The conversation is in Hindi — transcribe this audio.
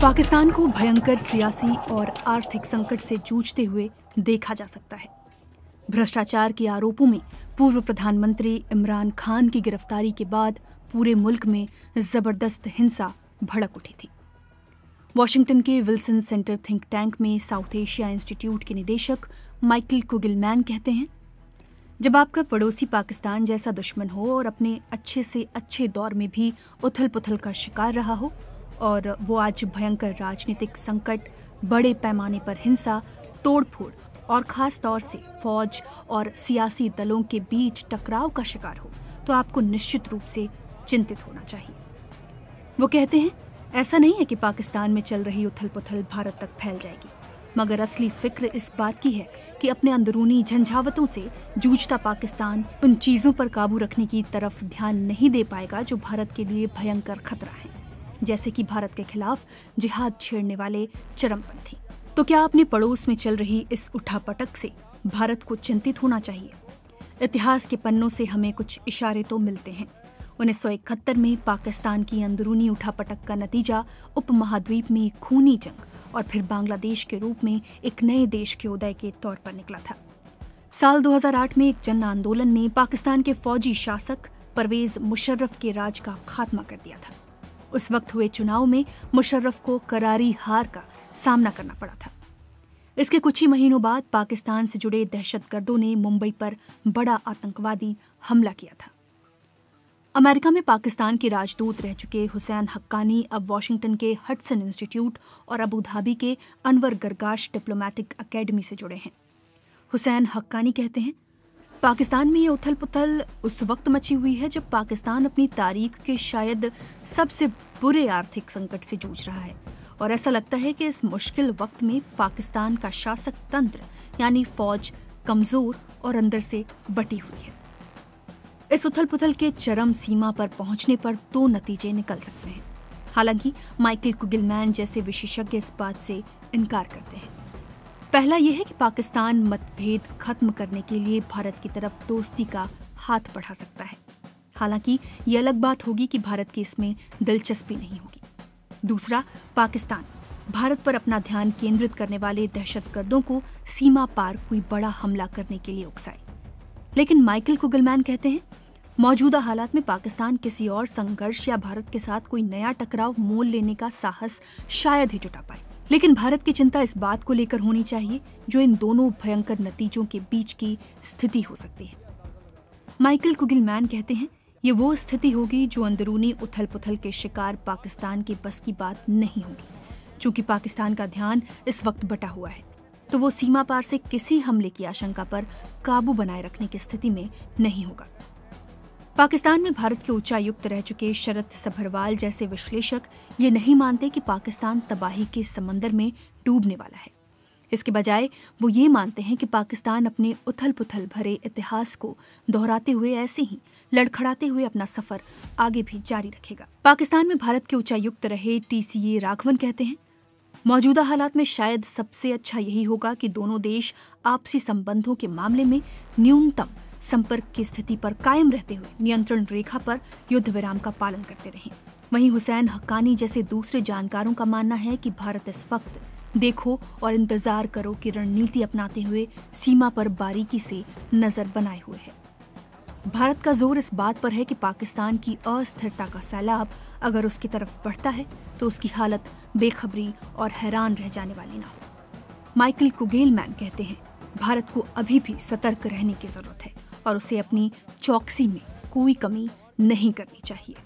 पाकिस्तान को भयंकर सियासी और आर्थिक संकट से जूझते हुए देखा जा सकता है भ्रष्टाचार के आरोपों में पूर्व प्रधानमंत्री इमरान खान की गिरफ्तारी के बाद पूरे मुल्क में जबरदस्त हिंसा भड़क उठी थी वॉशिंगटन के विल्सन सेंटर थिंक टैंक में साउथ एशिया इंस्टीट्यूट के निदेशक माइकल कुगिलमैन कहते हैं जब आपका पड़ोसी पाकिस्तान जैसा दुश्मन हो और अपने अच्छे से अच्छे दौर में भी उथल पुथल का शिकार रहा हो और वो आज भयंकर राजनीतिक संकट बड़े पैमाने पर हिंसा तोड़ फोड़ और ख़ास तौर से फौज और सियासी दलों के बीच टकराव का शिकार हो तो आपको निश्चित रूप से चिंतित होना चाहिए वो कहते हैं ऐसा नहीं है कि पाकिस्तान में चल रही उथल पुथल भारत तक फैल जाएगी मगर असली फिक्र इस बात की है कि अपने अंदरूनी झंझावतों से जूझता पाकिस्तान उन चीज़ों पर काबू रखने की तरफ ध्यान नहीं दे पाएगा जो भारत के लिए भयंकर खतरा है जैसे कि भारत के खिलाफ जिहाद छेड़ने वाले चरमपंथी तो क्या अपने पड़ोस में चल रही इस उठापटक से भारत को चिंतित होना चाहिए इतिहास के पन्नों से हमें कुछ इशारे तो मिलते हैं उन्नीस में पाकिस्तान की अंदरूनी उठापटक का नतीजा उपमहाद्वीप में खूनी जंग और फिर बांग्लादेश के रूप में एक नए देश के उदय के तौर पर निकला था साल 2008 में एक जन आंदोलन ने पाकिस्तान के फौजी शासक परवेज मुशर्रफ के राज का खात्मा कर दिया था उस वक्त हुए चुनाव में मुशर्रफ को करारी हार का सामना करना पड़ा था इसके कुछ ही महीनों बाद पाकिस्तान से जुड़े दहशतगर्दों ने मुंबई पर बड़ा आतंकवादी हमला किया था अमेरिका में पाकिस्तान के राजदूत रह चुके हुसैन हक्कानी अब वाशिंगटन के हटसन इंस्टीट्यूट और अबू धाबी के अनवर गरगाश डिप्लोमेटिक एकेडमी से जुड़े हैं हुसैन हक्कानी कहते हैं पाकिस्तान में ये उथल पुथल उस वक्त मची हुई है जब पाकिस्तान अपनी तारीख के शायद सबसे बुरे आर्थिक संकट से जूझ रहा है और ऐसा लगता है कि इस मुश्किल वक्त में पाकिस्तान का शासक तंत्र यानी फौज कमज़ोर और अंदर से बटी हुई है इस उथल पुथल के चरम सीमा पर पहुंचने पर दो नतीजे निकल सकते हैं हालांकि माइकल कुगिलमैन जैसे विशेषज्ञ इस बात से इनकार करते हैं पहला यह है कि पाकिस्तान मतभेद खत्म करने के लिए भारत की तरफ दोस्ती का हाथ बढ़ा सकता है हालांकि यह अलग बात होगी कि भारत की इसमें दिलचस्पी नहीं होगी दूसरा पाकिस्तान भारत पर अपना ध्यान केंद्रित करने वाले दहशतगर्दों को सीमा पार कोई बड़ा हमला करने के लिए उकसाए लेकिन माइकल कुगलमैन कहते हैं मौजूदा हालात में पाकिस्तान किसी और संघर्ष या भारत के साथ कोई नया टकराव मोल लेने का साहस शायद ही जुटा पाए लेकिन भारत की चिंता इस बात को लेकर होनी चाहिए जो इन दोनों भयंकर नतीजों के बीच की स्थिति हो सकती है माइकल कुगिल कहते हैं ये वो स्थिति होगी जो अंदरूनी उथल पुथल के शिकार पाकिस्तान के बस की बात नहीं होगी चूंकि पाकिस्तान का ध्यान इस वक्त बटा हुआ है तो वो सीमा पार से किसी हमले की आशंका पर काबू बनाए रखने की स्थिति में नहीं होगा पाकिस्तान में भारत के उच्चायुक्त रह चुके शरद सभरवाल जैसे विश्लेषक ये नहीं मानते कि पाकिस्तान तबाही के समंदर में डूबने वाला है इसके बजाय वो ये मानते हैं कि पाकिस्तान अपने उथल पुथल भरे इतिहास को दोहराते हुए ऐसे ही लड़खड़ाते हुए अपना सफर आगे भी जारी रखेगा पाकिस्तान में भारत के उच्चायुक्त रहे टीसीए राघवन कहते हैं मौजूदा हालात में शायद सबसे अच्छा यही होगा कि दोनों देश आपसी संबंधों के मामले में न्यूनतम संपर्क की स्थिति पर कायम रहते हुए नियंत्रण रेखा पर युद्ध विराम का पालन करते रहें वहीं हुसैन हक्कानी जैसे दूसरे जानकारों का मानना है कि भारत इस वक्त देखो और इंतजार करो की रणनीति अपनाते हुए सीमा पर बारीकी से नजर बनाए हुए है भारत का जोर इस बात पर है कि पाकिस्तान की अस्थिरता का सैलाब अगर उसकी तरफ बढ़ता है तो उसकी हालत बेखबरी और हैरान रह जाने वाली ना हो माइकल मैन कहते हैं भारत को अभी भी सतर्क रहने की जरूरत है और उसे अपनी चौकसी में कोई कमी नहीं करनी चाहिए